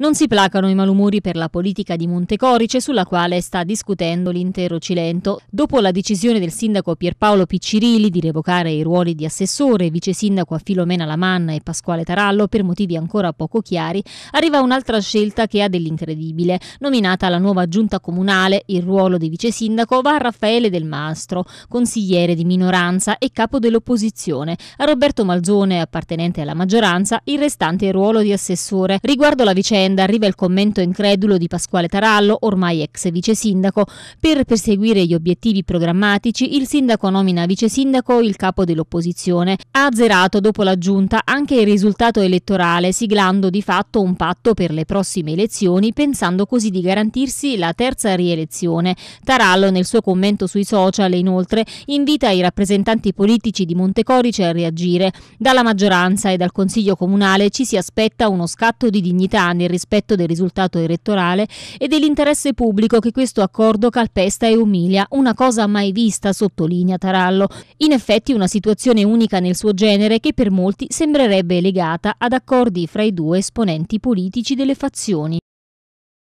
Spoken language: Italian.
Non si placano i malumori per la politica di Montecorice sulla quale sta discutendo l'intero Cilento. Dopo la decisione del sindaco Pierpaolo Piccirilli di revocare i ruoli di assessore, vice sindaco a Filomena Lamanna e Pasquale Tarallo per motivi ancora poco chiari, arriva un'altra scelta che ha dell'incredibile. Nominata la nuova giunta comunale, il ruolo di vice sindaco va a Raffaele Del Mastro, consigliere di minoranza e capo dell'opposizione, a Roberto Malzone, appartenente alla maggioranza, il restante ruolo di assessore. Riguardo la vicenda vicenda arriva il commento incredulo di Pasquale Tarallo, ormai ex vice sindaco. Per perseguire gli obiettivi programmatici, il sindaco nomina vice sindaco il capo dell'opposizione. Ha azzerato dopo la giunta anche il risultato elettorale, siglando di fatto un patto per le prossime elezioni, pensando così di garantirsi la terza rielezione. Tarallo, nel suo commento sui social, inoltre, invita i rappresentanti politici di Montecorice a reagire. Dalla maggioranza e dal Consiglio Comunale ci si aspetta uno scatto di dignità nel risultato rispetto del risultato elettorale e dell'interesse pubblico che questo accordo calpesta e umilia, una cosa mai vista, sottolinea Tarallo. In effetti una situazione unica nel suo genere che per molti sembrerebbe legata ad accordi fra i due esponenti politici delle fazioni.